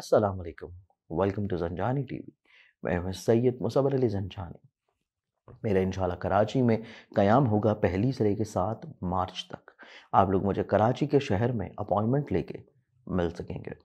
अस्सलाम वालेकुम welcome to जंजानी TV मैं हूं सैयद मुसबर अली जंजानी मेरा इंशाल्लाह कराची में क़याम होगा पहली सरे के सात मार्च तक आप लोग मुझे कराची के शहर में अपॉइंटमेंट लेके मिल सकेंगे